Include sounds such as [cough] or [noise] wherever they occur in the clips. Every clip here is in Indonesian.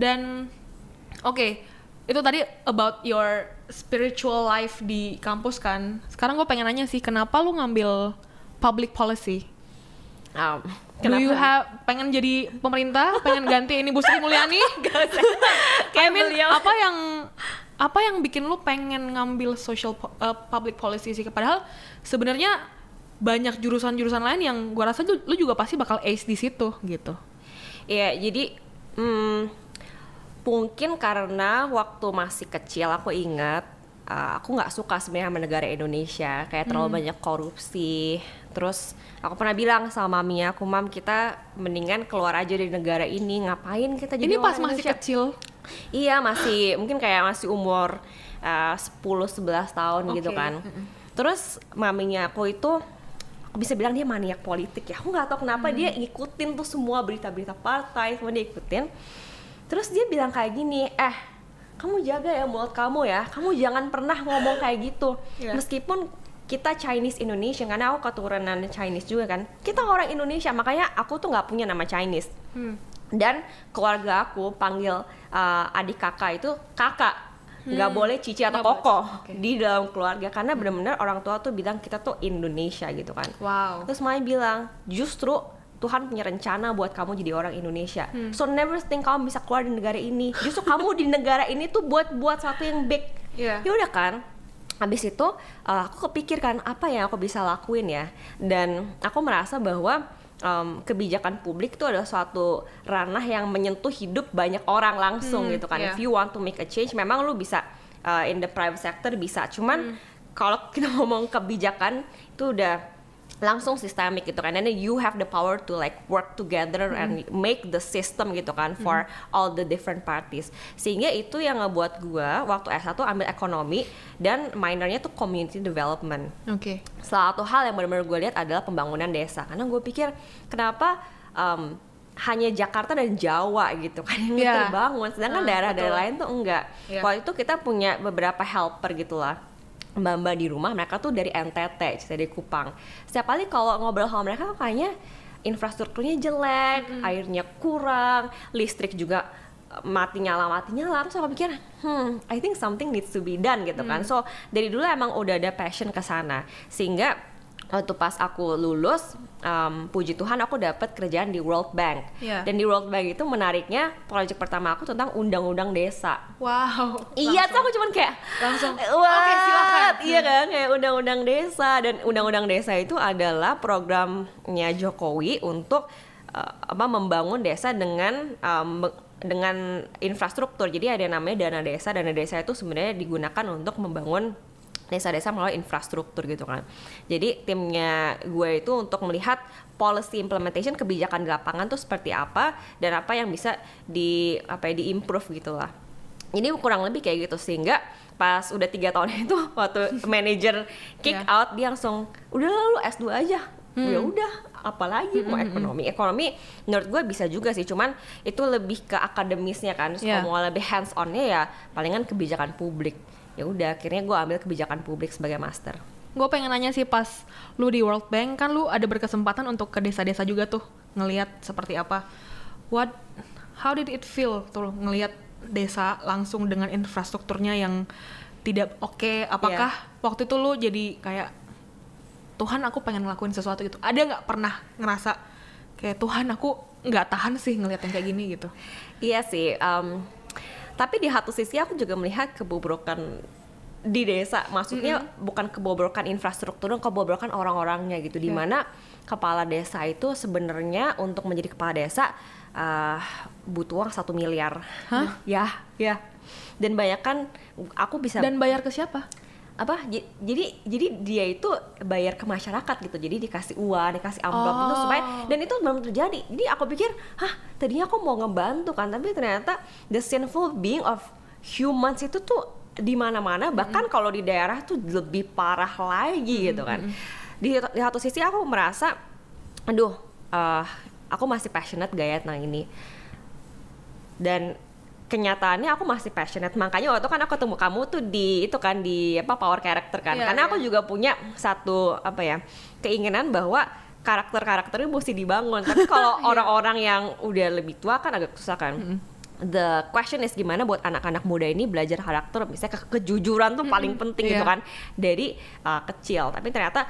dan oke okay, itu tadi about your spiritual life di kampus kan sekarang gue pengen nanya sih kenapa lu ngambil public policy um, Kenapa? Do you have pengen jadi pemerintah, pengen ganti ini Bu Sri Mulyani? I [laughs] [laughs] mean, apa yang apa yang bikin lu pengen ngambil social po uh, public policy sih? Padahal sebenarnya banyak jurusan-jurusan lain yang gue rasa lu juga pasti bakal ace di situ gitu. Iya, jadi hmm, Mungkin karena waktu masih kecil aku ingat uh, aku nggak suka sebenarnya sama negara Indonesia kayak terlalu hmm. banyak korupsi. Terus aku pernah bilang sama mami aku, "Mam, kita mendingan keluar aja dari negara ini. Ngapain kita jadi Ini pas masih kecil. Iya, masih mungkin kayak masih umur uh, 10 11 tahun okay. gitu kan. Terus maminya aku itu aku bisa bilang dia maniak politik ya aku nggak tahu kenapa hmm. dia ikutin tuh semua berita-berita partai semua dia ikutin terus dia bilang kayak gini eh kamu jaga ya mulut kamu ya kamu jangan pernah ngomong kayak gitu yeah. meskipun kita Chinese Indonesia karena aku keturunan Chinese juga kan kita orang Indonesia makanya aku tuh nggak punya nama Chinese hmm. dan keluarga aku panggil uh, adik kakak itu kakak hmm. nggak hmm. boleh cici atau koko okay. di dalam keluarga karena hmm. bener-bener orang tua tuh bilang kita tuh Indonesia gitu kan wow terus Maya bilang justru Tuhan punya rencana buat kamu jadi orang Indonesia. Hmm. So never think kamu bisa keluar dari negara ini. Justru kamu di negara ini tuh buat buat satu yang big. Yeah. Ya udah kan. Habis itu uh, aku kepikirkan apa yang aku bisa lakuin ya. Dan aku merasa bahwa um, kebijakan publik itu adalah suatu ranah yang menyentuh hidup banyak orang langsung hmm, gitu kan. Yeah. If you want to make a change, memang lu bisa uh, in the private sector bisa. Cuman hmm. kalau [laughs] kita ngomong kebijakan itu udah langsung sistemik gitu kan. And then you have the power to like work together mm. and make the system gitu kan for mm. all the different parties. Sehingga itu yang ngebuat gua waktu S1 ambil ekonomi dan minornya tuh community development. Oke. Okay. Salah satu hal yang benar-benar gua lihat adalah pembangunan desa. Karena gua pikir kenapa um, hanya Jakarta dan Jawa gitu kan yang yeah. terbangun, sedangkan ah, daerah-daerah uh, lain tuh enggak. Yeah. Waktu itu kita punya beberapa helper gitulah mbak-mbak di rumah mereka tuh dari NTT, dari Kupang. Setiap kali kalau ngobrol sama mereka kayaknya infrastrukturnya jelek, hmm. airnya kurang, listrik juga eh, mati nyala mati nyala terus aku pikir hmm I think something needs to be done gitu hmm. kan mm. so dari dulu emang udah ada passion ke sana sehingga waktu pas aku lulus um, puji Tuhan aku dapat kerjaan di World Bank yeah. dan di World Bank itu menariknya proyek pertama aku tentang undang-undang desa wow iya tuh aku cuman kayak langsung [laughs] oke okay, silakan iya hmm. kan kayak undang-undang desa dan undang-undang desa itu adalah programnya Jokowi untuk uh, apa membangun desa dengan um, dengan infrastruktur jadi ada yang namanya dana desa dana desa itu sebenarnya digunakan untuk membangun desa-desa melalui infrastruktur gitu kan. Jadi timnya gue itu untuk melihat policy implementation kebijakan di lapangan tuh seperti apa dan apa yang bisa di apa ya di improve gitu lah. Jadi kurang lebih kayak gitu sehingga pas udah tiga tahun itu [laughs] waktu manager kick yeah. out dia langsung udah lalu S2 aja hmm. ya udah apalagi mau hmm, hmm, ekonomi hmm. ekonomi menurut gue bisa juga sih cuman itu lebih ke akademisnya kan yeah. mau lebih hands onnya ya palingan kebijakan publik ya udah akhirnya gue ambil kebijakan publik sebagai master gue pengen nanya sih pas lu di World Bank kan lu ada berkesempatan untuk ke desa-desa juga tuh ngelihat seperti apa what how did it feel tuh ngelihat desa langsung dengan infrastrukturnya yang tidak oke okay. apakah yeah. waktu itu lu jadi kayak Tuhan aku pengen ngelakuin sesuatu gitu ada nggak pernah ngerasa kayak Tuhan aku nggak tahan sih ngelihat yang kayak gini gitu iya sih um, tapi di satu sisi aku juga melihat kebobrokan di desa maksudnya mm -hmm. bukan kebobrokan infrastruktur kebobrokan orang-orangnya gitu iya. di mana kepala desa itu sebenarnya untuk menjadi kepala desa uh, butuh uang satu miliar Hah? ya ya dan bayar kan aku bisa dan bayar ke siapa apa jadi jadi dia itu bayar ke masyarakat gitu jadi dikasih uang dikasih amplop gitu oh. itu supaya dan itu belum terjadi jadi aku pikir hah tadinya aku mau ngebantu kan tapi ternyata the sinful being of humans itu tuh di mana-mana bahkan mm kalau di daerah tuh lebih parah lagi mm gitu kan di, di satu sisi aku merasa aduh uh, aku masih passionate gak tentang ini dan kenyataannya aku masih passionate makanya waktu kan aku ketemu kamu tuh di itu kan di apa power character kan yeah, karena yeah. aku iya. juga punya satu apa ya keinginan bahwa karakter-karakternya mesti dibangun tapi [laughs] kalau iya. orang-orang yang udah lebih tua kan agak susah kan mm The question is gimana buat anak-anak muda ini belajar karakter, misalnya ke kejujuran tuh mm -hmm. paling penting yeah. gitu iya. kan dari uh, kecil. Tapi ternyata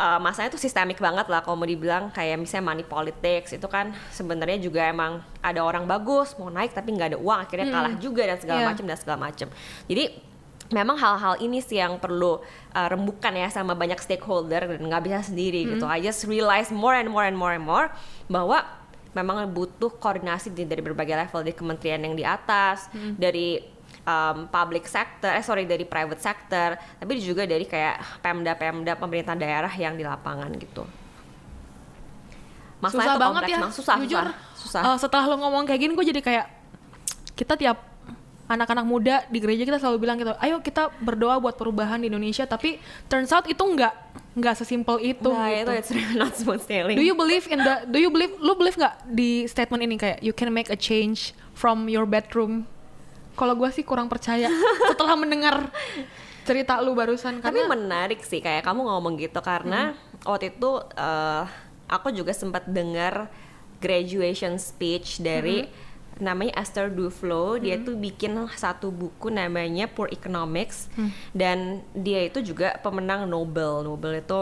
uh, masanya tuh sistemik banget lah kalau mau dibilang kayak misalnya money politics itu kan sebenarnya juga emang ada orang bagus mau naik tapi nggak ada uang akhirnya hmm. kalah juga dan segala yeah. macam dan segala macam jadi memang hal-hal ini sih yang perlu uh, rembukan ya sama banyak stakeholder dan nggak bisa sendiri hmm. gitu I just realize more and more and more and more bahwa memang butuh koordinasi dari berbagai level di kementerian yang di atas hmm. dari um, public sector, eh sorry dari private sector, tapi juga dari kayak pemda-pemda pemerintah daerah yang di lapangan gitu. Masalah susah banget kompleks, ya, mang. susah, jujur. Susah. susah. Eh, uh, setelah lo ngomong kayak gini, gue jadi kayak kita tiap anak-anak muda di gereja kita selalu bilang gitu, ayo kita berdoa buat perubahan di Indonesia, tapi turns out itu nggak nggak sesimpel itu. Nah, gitu. itu it's really not smooth sailing. Do you believe in the do you believe lu believe nggak di statement ini kayak you can make a change from your bedroom kalau gue sih kurang percaya [laughs] setelah mendengar cerita lu barusan karena... tapi menarik sih kayak kamu ngomong gitu karena hmm. waktu itu uh, aku juga sempat dengar graduation speech dari hmm. namanya Esther Duflo hmm. dia tuh bikin satu buku namanya Poor Economics hmm. dan dia itu juga pemenang Nobel Nobel itu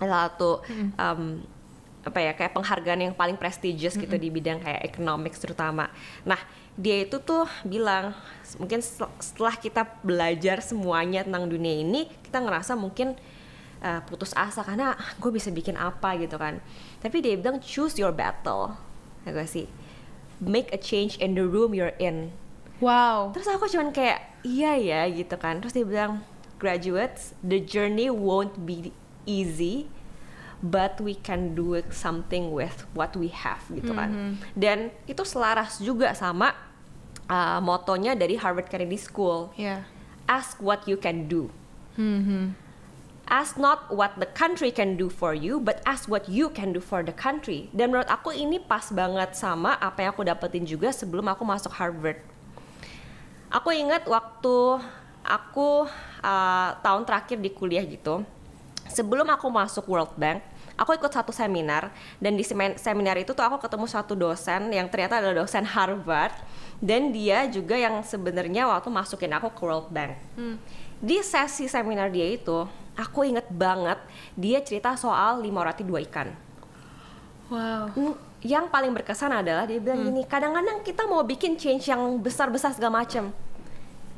satu hmm apa ya kayak penghargaan yang paling prestigious mm -hmm. gitu di bidang kayak economics terutama. Nah dia itu tuh bilang mungkin setelah kita belajar semuanya tentang dunia ini kita ngerasa mungkin uh, putus asa karena ah, gue bisa bikin apa gitu kan. Tapi dia bilang choose your battle, aku sih? Make a change in the room you're in. Wow. Terus aku cuman kayak iya ya gitu kan. Terus dia bilang graduates the journey won't be easy but we can do something with what we have gitu kan. Mm -hmm. Dan itu selaras juga sama uh, motonya dari Harvard Kennedy School. Yeah. Ask what you can do. Mm -hmm. Ask not what the country can do for you, but ask what you can do for the country. Dan menurut aku ini pas banget sama apa yang aku dapetin juga sebelum aku masuk Harvard. Aku ingat waktu aku uh, tahun terakhir di kuliah gitu, sebelum aku masuk World Bank, aku ikut satu seminar dan di seminar itu tuh aku ketemu satu dosen yang ternyata adalah dosen Harvard dan dia juga yang sebenarnya waktu masukin aku ke World Bank. Hmm. Di sesi seminar dia itu aku inget banget dia cerita soal lima roti dua ikan. Wow. Yang paling berkesan adalah dia bilang hmm. gini, kadang-kadang kita mau bikin change yang besar-besar segala macem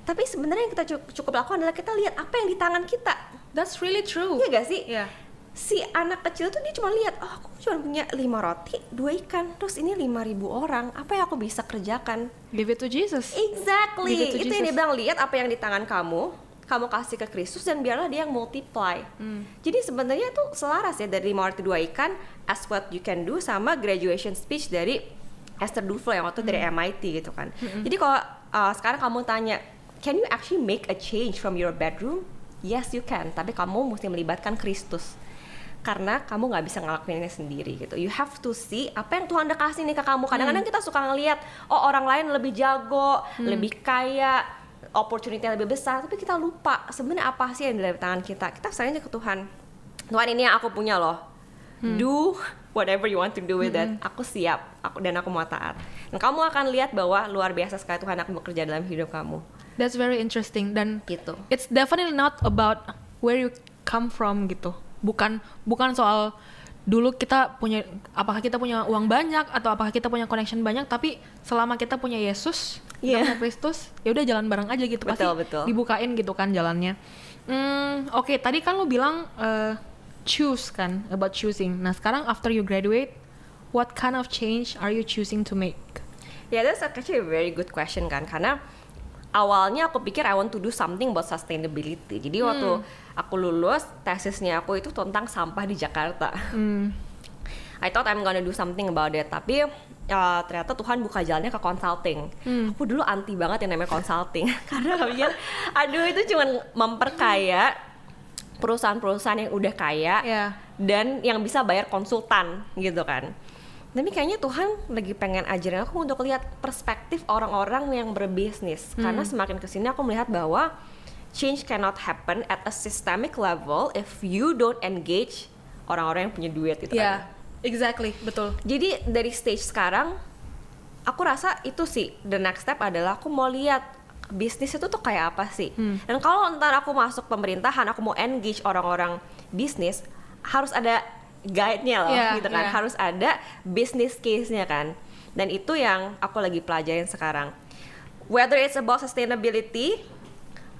Tapi sebenarnya yang kita cukup lakukan adalah kita lihat apa yang di tangan kita. That's really true. Iya gak sih? Yeah si anak kecil tuh dia cuma lihat oh aku cuma punya lima roti dua ikan terus ini lima ribu orang apa yang aku bisa kerjakan give it to Jesus exactly it to itu yang dia bilang lihat apa yang di tangan kamu kamu kasih ke Kristus dan biarlah dia yang multiply hmm. jadi sebenarnya tuh selaras ya dari lima roti dua ikan as what you can do sama graduation speech dari Esther Duflo yang waktu hmm. dari MIT gitu kan hmm. jadi kalau uh, sekarang kamu tanya can you actually make a change from your bedroom Yes, you can. Tapi kamu mesti melibatkan Kristus karena kamu nggak bisa ngelakuinnya sendiri gitu. You have to see apa yang Tuhan udah kasih nih ke kamu. Kadang-kadang hmm. kita suka ngelihat oh orang lain lebih jago, hmm. lebih kaya, opportunity lebih besar, tapi kita lupa sebenarnya apa sih yang dari tangan kita. Kita sering ke Tuhan. Tuhan ini yang aku punya loh. Hmm. Do whatever you want to do with that. -hmm. that. Aku siap, aku dan aku mau taat. Dan kamu akan lihat bahwa luar biasa sekali Tuhan akan bekerja dalam hidup kamu. That's very interesting dan gitu. It's definitely not about where you come from gitu bukan bukan soal dulu kita punya apakah kita punya uang banyak atau apakah kita punya connection banyak tapi selama kita punya Yesus yeah. punya Kristus ya udah jalan bareng aja gitu betul, pasti betul. dibukain gitu kan jalannya hmm oke okay, tadi kan lu bilang uh, choose kan about choosing nah sekarang after you graduate what kind of change are you choosing to make yeah that's actually a very good question kan karena awalnya aku pikir I want to do something about sustainability. Jadi hmm. waktu aku lulus tesisnya aku itu tentang sampah di Jakarta. Hmm. I thought I'm gonna do something about it, tapi uh, ternyata Tuhan buka jalannya ke consulting. Hmm. Aku dulu anti banget yang namanya consulting [laughs] karena aku pikir, aduh itu cuma memperkaya perusahaan-perusahaan yang udah kaya yeah. dan yang bisa bayar konsultan gitu kan tapi kayaknya Tuhan lagi pengen ajarin aku untuk lihat perspektif orang-orang yang berbisnis hmm. karena semakin kesini aku melihat bahwa change cannot happen at a systemic level if you don't engage orang-orang yang punya duit itu yeah. Kan. exactly betul jadi dari stage sekarang aku rasa itu sih the next step adalah aku mau lihat bisnis itu tuh kayak apa sih? Hmm. Dan kalau ntar aku masuk pemerintahan, aku mau engage orang-orang bisnis, harus ada guide-nya loh yeah, gitu kan yeah. harus ada business case-nya kan dan itu yang aku lagi pelajarin sekarang whether it's about sustainability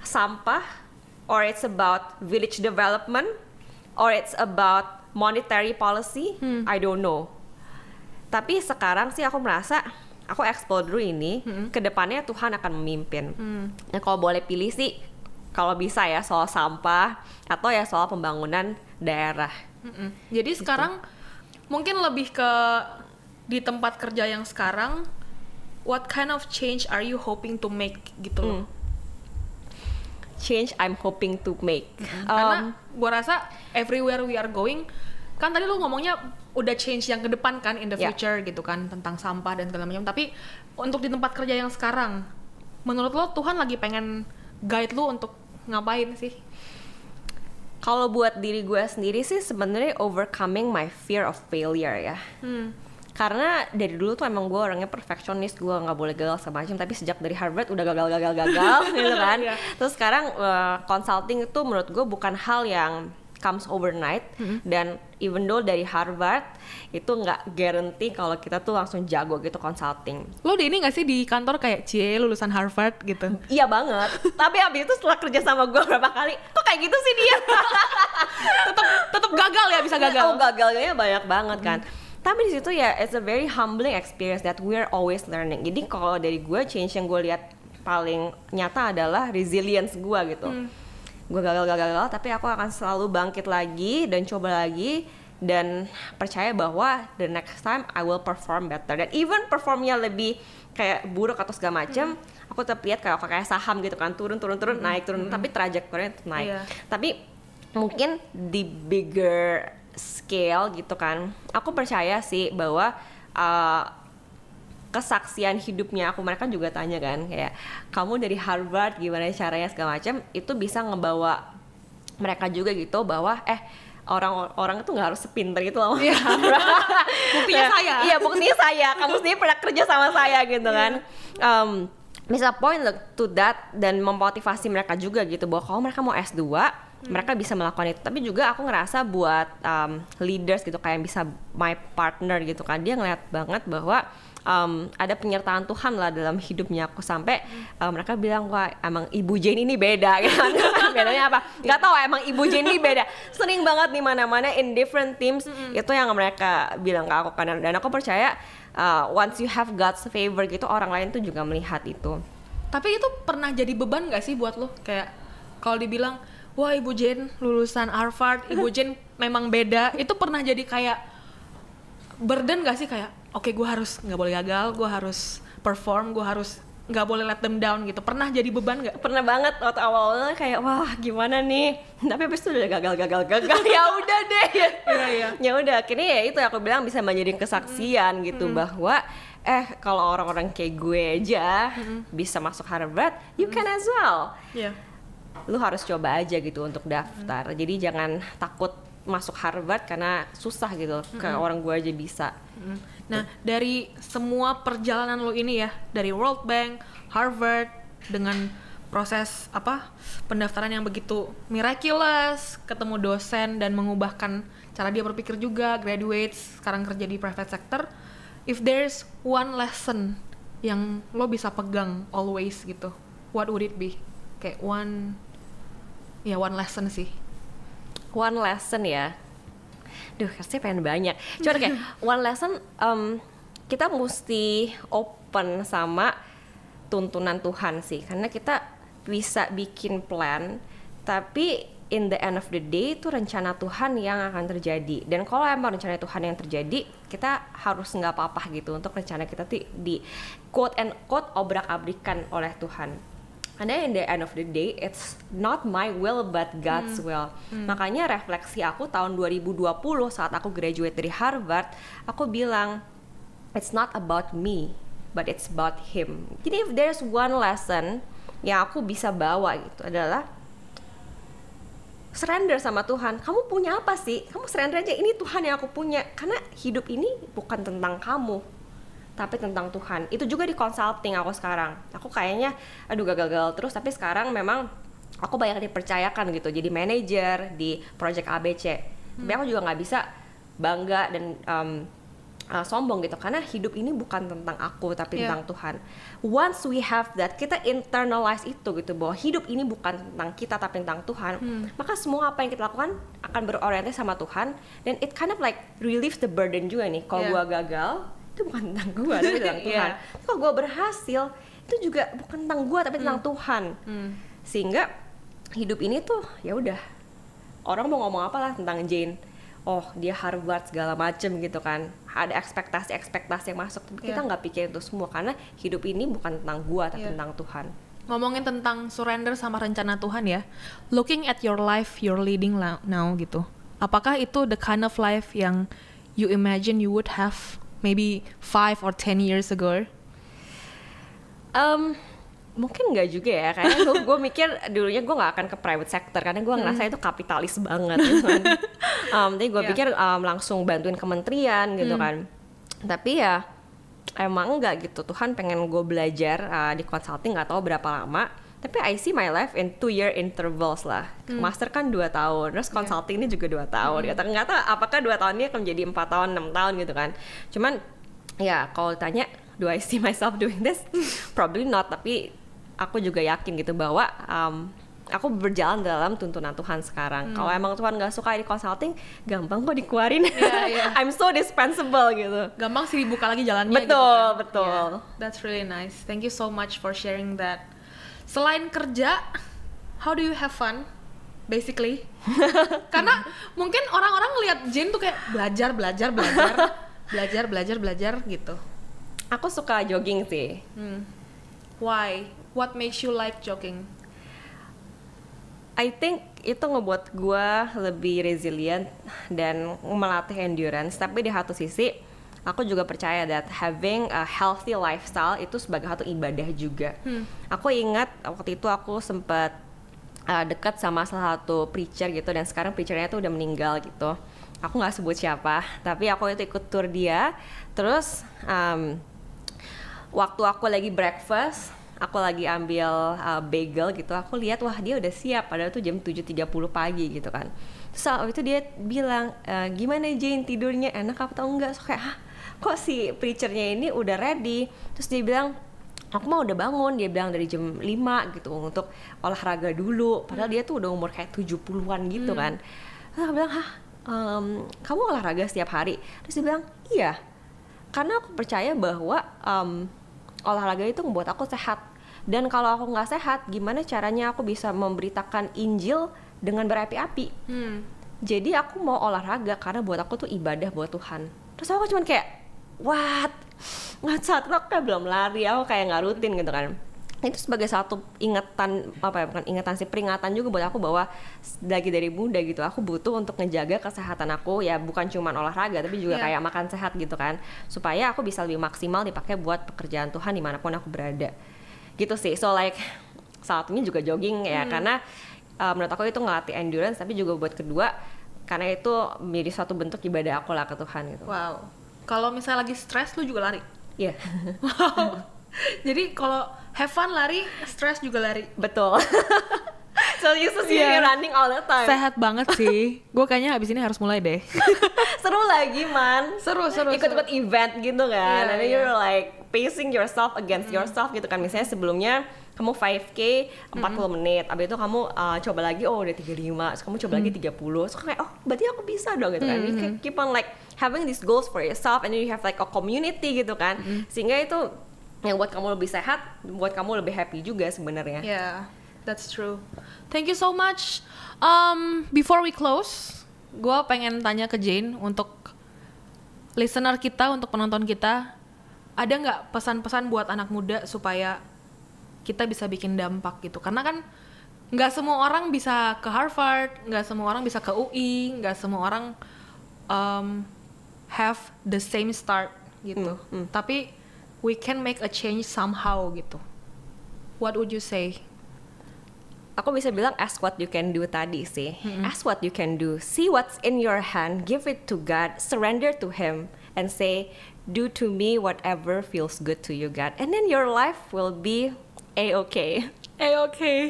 sampah or it's about village development or it's about monetary policy hmm. I don't know tapi sekarang sih aku merasa aku explore dulu ini hmm. kedepannya Tuhan akan memimpin hmm. nah kalau boleh pilih sih kalau bisa ya soal sampah atau ya soal pembangunan daerah mm Jadi gitu. sekarang mungkin lebih ke di tempat kerja yang sekarang, what kind of change are you hoping to make gitu loh? Mm. Change I'm hoping to make. Mm-hmm. Um, Karena gue rasa everywhere we are going, kan tadi lu ngomongnya udah change yang ke depan kan in the ya. future gitu kan tentang sampah dan segala macam. Tapi untuk di tempat kerja yang sekarang, menurut lo Tuhan lagi pengen guide lu untuk ngapain sih? Kalau buat diri gue sendiri sih sebenarnya overcoming my fear of failure ya. Hmm. Karena dari dulu tuh emang gue orangnya perfectionist gue nggak boleh gagal sama macam. Tapi sejak dari Harvard udah gagal, gagal, gagal, [laughs] gitu kan. yeah. Terus sekarang uh, consulting itu menurut gue bukan hal yang comes overnight mm-hmm. dan even though dari Harvard itu nggak guarantee kalau kita tuh langsung jago gitu consulting. Lo di ini nggak sih di kantor kayak C lulusan Harvard gitu? [laughs] iya banget. Tapi abis itu setelah kerja sama gue berapa kali, kok kayak gitu sih dia? [laughs] tetap tetap gagal ya bisa gagal. Oh gagalnya banyak banget kan. Hmm. Tapi di situ ya it's a very humbling experience that we are always learning. Jadi kalau dari gue change yang gue lihat paling nyata adalah resilience gue gitu. Hmm gue gagal-gagal gagal tapi aku akan selalu bangkit lagi dan coba lagi dan percaya bahwa the next time I will perform better dan even performnya lebih kayak buruk atau segala macam hmm. aku tetap lihat kayak kayak saham gitu kan turun turun turun hmm. naik turun hmm. tapi trajektorinya naik yeah. tapi mungkin di bigger scale gitu kan aku percaya sih bahwa uh, kesaksian hidupnya aku mereka juga tanya kan kayak kamu dari Harvard gimana caranya segala macam itu bisa ngebawa mereka juga gitu bahwa eh orang-orang itu nggak harus sepinter gitu loh. ya. [laughs] buktinya saya. Iya, buktinya saya. Kamu sendiri pernah kerja sama saya gitu kan. Um, iya. bisa point to that dan memotivasi mereka juga gitu bahwa kalau mereka mau S2 hmm. mereka bisa melakukan itu tapi juga aku ngerasa buat um, leaders gitu kayak yang bisa my partner gitu kan dia ngeliat banget bahwa um, ada penyertaan Tuhan lah dalam hidupnya aku sampai um, mereka bilang wah emang ibu Jane ini beda kan [laughs] bedanya apa nggak tahu emang ibu Jane ini beda sering banget di mana-mana in different teams mm -hmm. itu yang mereka bilang ke aku kan dan aku percaya uh, once you have God's favor gitu orang lain tuh juga melihat itu tapi itu pernah jadi beban gak sih buat lo kayak kalau dibilang wah ibu Jane lulusan Harvard ibu [laughs] Jane memang beda itu pernah jadi kayak burden gak sih kayak oke okay, gue harus nggak boleh gagal gue harus perform gue harus nggak boleh let them down gitu pernah jadi beban nggak pernah banget waktu awalnya kayak wah gimana nih [laughs] tapi abis itu udah gagal gagal gagal [laughs] ya udah deh [laughs] ya ya, ya. udah Kini ya itu aku bilang bisa menjadi kesaksian hmm. gitu hmm. bahwa eh kalau orang-orang kayak gue aja hmm. bisa masuk Harvard you hmm. can as well yeah. lu harus coba aja gitu untuk daftar hmm. jadi jangan takut masuk Harvard karena susah gitu mm -hmm. ke orang gue aja bisa mm -hmm. nah Tuh. dari semua perjalanan lo ini ya dari World Bank Harvard dengan proses apa pendaftaran yang begitu miraculous ketemu dosen dan mengubahkan cara dia berpikir juga graduates sekarang kerja di private sector if there's one lesson yang lo bisa pegang always gitu what would it be kayak one ya one lesson sih one lesson ya duh kasih pengen banyak cuma kayak [laughs] one lesson um, kita mesti open sama tuntunan Tuhan sih karena kita bisa bikin plan tapi in the end of the day itu rencana Tuhan yang akan terjadi dan kalau emang rencana Tuhan yang terjadi kita harus nggak apa-apa gitu untuk rencana kita di, di quote and quote obrak abrikan oleh Tuhan karena in the end of the day it's not my will but God's hmm. will hmm. makanya refleksi aku tahun 2020 saat aku graduate dari Harvard aku bilang it's not about me but it's about him jadi if there's one lesson yang aku bisa bawa gitu adalah surrender sama Tuhan. Kamu punya apa sih? Kamu surrender aja. Ini Tuhan yang aku punya. Karena hidup ini bukan tentang kamu, tapi tentang Tuhan itu juga di consulting aku sekarang aku kayaknya aduh gagal-gagal terus tapi sekarang memang aku banyak dipercayakan gitu jadi manager di project ABC hmm. tapi aku juga nggak bisa bangga dan um, uh, sombong gitu karena hidup ini bukan tentang aku tapi yeah. tentang Tuhan. Once we have that kita internalize itu gitu bahwa hidup ini bukan tentang kita tapi tentang Tuhan, hmm. maka semua apa yang kita lakukan akan berorientasi sama Tuhan dan it kind of like relieves the burden juga nih. Kalau yeah. gua gagal, itu bukan tentang gue tapi [laughs] tentang iya. Tuhan yeah. kalau gue berhasil itu juga bukan tentang gue tapi tentang mm. Tuhan mm. sehingga hidup ini tuh ya udah orang mau ngomong apa lah tentang Jane oh dia Harvard segala macem gitu kan ada ekspektasi ekspektasi yang masuk tapi yeah. kita iya. nggak pikir itu semua karena hidup ini bukan tentang gua tapi yeah. tentang Tuhan ngomongin tentang surrender sama rencana Tuhan ya looking at your life you're leading now gitu apakah itu the kind of life yang you imagine you would have maybe five or ten years ago? Um, mungkin nggak juga ya karena gue, mikir dulunya gue nggak akan ke private sector karena gue ngerasa hmm. itu kapitalis banget gitu kan. um, [laughs] jadi gue yeah. pikir um, langsung bantuin kementerian gitu hmm. kan tapi ya emang nggak gitu Tuhan pengen gue belajar uh, di consulting nggak tahu berapa lama tapi I see my life in two year intervals lah hmm. master kan dua tahun terus iya. consulting yeah. ini juga dua tahun hmm. nggak gitu. tahu apakah dua tahun ini akan menjadi empat tahun enam tahun gitu kan cuman ya kalau tanya do I see myself doing this [laughs] probably not tapi aku juga yakin gitu bahwa um, aku berjalan dalam tuntunan Tuhan sekarang. Hmm. Kalau emang Tuhan nggak suka di consulting, gampang kok dikeluarin. Yeah, iya. [laughs] yeah. I'm so dispensable gitu. Gampang sih dibuka lagi jalannya. Gitu betul, gitu kan? betul. Yeah, that's really nice. Thank you so much for sharing that selain kerja how do you have fun basically [laughs] karena mungkin orang-orang ngeliat Jin tuh kayak belajar belajar belajar [laughs] belajar belajar belajar gitu aku suka jogging sih hmm. why what makes you like jogging I think itu ngebuat gue lebih resilient dan melatih endurance tapi di satu sisi aku juga percaya that having a healthy lifestyle itu sebagai satu ibadah juga. Hmm. Aku ingat waktu itu aku sempat uh, eh, dekat sama salah satu preacher gitu dan sekarang preachernya tuh udah meninggal gitu. Aku nggak sebut siapa, tapi aku itu ikut tour dia. Terus um, waktu aku lagi breakfast, aku lagi ambil uh, bagel gitu aku lihat wah dia udah siap padahal tuh jam 7.30 pagi gitu kan So itu dia bilang e, gimana Jane tidurnya enak apa tau enggak so kayak Hah, kok si preachernya ini udah ready terus dia bilang aku mah udah bangun dia bilang dari jam 5 gitu untuk olahraga dulu padahal hmm. dia tuh udah umur kayak 70-an gitu hmm. kan terus aku bilang hah um, kamu olahraga setiap hari terus dia bilang iya karena aku percaya bahwa um, olahraga itu membuat aku sehat dan kalau aku nggak sehat gimana caranya aku bisa memberitakan Injil dengan berapi-api hmm. jadi aku mau olahraga karena buat aku tuh ibadah buat Tuhan terus aku cuman kayak what saat itu aku kayak belum lari aku kayak nggak rutin gitu kan itu sebagai satu ingatan apa ya bukan ingatan sih peringatan juga buat aku bahwa lagi dari muda gitu aku butuh untuk ngejaga kesehatan aku ya bukan cuma olahraga tapi juga yeah. kayak makan sehat gitu kan supaya aku bisa lebih maksimal dipakai buat pekerjaan Tuhan dimanapun aku berada gitu sih so like salah satunya juga jogging ya hmm. karena uh, menurut aku itu ngelatih endurance tapi juga buat kedua karena itu menjadi satu bentuk ibadah aku lah ke Tuhan gitu wow kalau misalnya lagi stres lu juga lari. Iya. Yeah. Wow. [laughs] Jadi kalau have fun lari, stres juga lari. Betul. [laughs] so you just iya. yeah. running all the time. Sehat banget sih. [laughs] gue kayaknya habis ini harus mulai deh. seru lagi man. Seru seru. Ikut-ikut event gitu kan. Yeah, And then yeah. you're like pacing yourself against mm. yourself gitu kan. Misalnya sebelumnya kamu 5K 40 mm menit, abis itu kamu uh, coba lagi, oh udah 35, terus kamu coba mm. lagi 30, terus kayak, oh berarti aku bisa dong gitu kan, mm keep on like having these goals for yourself and then you have like a community gitu kan mm-hmm. sehingga itu yang buat kamu lebih sehat buat kamu lebih happy juga sebenarnya yeah that's true thank you so much um, before we close gue pengen tanya ke Jane untuk listener kita untuk penonton kita ada nggak pesan-pesan buat anak muda supaya kita bisa bikin dampak gitu karena kan nggak semua orang bisa ke Harvard, nggak semua orang bisa ke UI, nggak semua orang um, have the same start gitu. Mm, mm. Tapi we can make a change somehow gitu. What would you say? Aku bisa bilang ask what you can do tadi sih. Mm -hmm. Ask what you can do. See what's in your hand, give it to God, surrender to him and say do to me whatever feels good to you God. And then your life will be a-okay. [laughs] A-okay.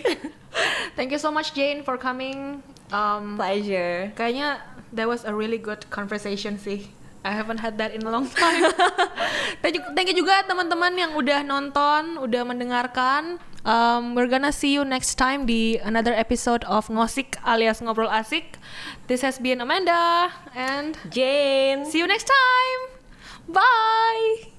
Thank you so much Jane for coming. Um, Pleasure. Kayaknya that was a really good conversation sih. I haven't had that in a long time. [laughs] Thank you juga teman-teman yang udah nonton, udah mendengarkan. Um, we're gonna see you next time di another episode of Ngosik alias Ngobrol Asik. This has been Amanda and Jane. See you next time. Bye.